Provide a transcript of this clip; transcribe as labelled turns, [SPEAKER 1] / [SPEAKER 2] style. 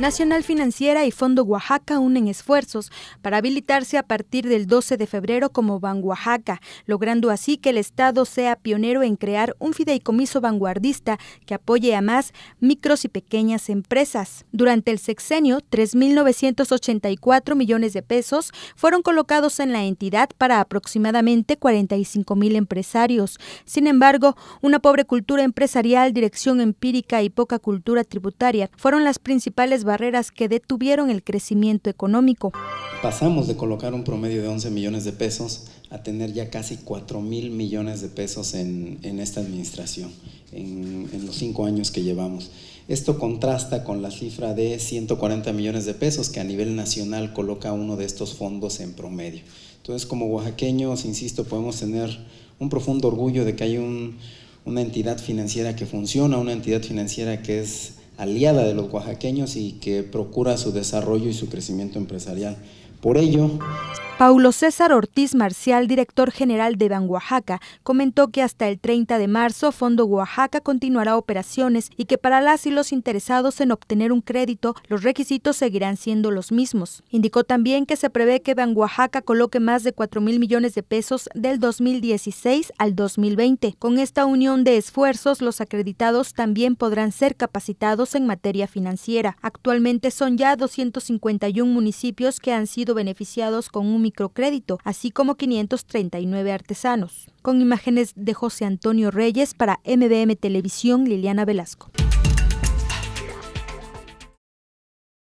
[SPEAKER 1] Nacional Financiera y Fondo Oaxaca unen esfuerzos para habilitarse a partir del 12 de febrero como Ban Oaxaca, logrando así que el Estado sea pionero en crear un fideicomiso vanguardista que apoye a más micros y pequeñas empresas. Durante el sexenio, 3.984 millones de pesos fueron colocados en la entidad para aproximadamente 45.000 empresarios. Sin embargo, una pobre cultura empresarial, dirección empírica y poca cultura tributaria fueron las principales barreras que detuvieron el crecimiento económico.
[SPEAKER 2] Pasamos de colocar un promedio de 11 millones de pesos a tener ya casi 4 mil millones de pesos en, esta administración, en, los cinco años que llevamos. Esto contrasta con la cifra de 140 millones de pesos que a nivel nacional coloca uno de estos fondos en promedio. Entonces, como oaxaqueños, insisto, podemos tener un profundo orgullo de que hay una entidad financiera que funciona, una entidad financiera que es aliada de los oaxaqueños y que procura su desarrollo y su crecimiento empresarial. Por ello,
[SPEAKER 1] Paulo César Ortiz Marcial, director general de Ban Oaxaca, comentó que hasta el 30 de marzo Fondo Oaxaca continuará operaciones y que para las y los interesados en obtener un crédito, los requisitos seguirán siendo los mismos. Indicó también que se prevé que Ban Oaxaca coloque más de 4 mil millones de pesos del 2016 al 2020. Con esta unión de esfuerzos, los acreditados también podrán ser capacitados en materia financiera. Actualmente son ya 251 municipios que han sido beneficiados con un microcrédito, así como 539 artesanos. Con imágenes de José Antonio Reyes para MBM Televisión, Liliana Velasco.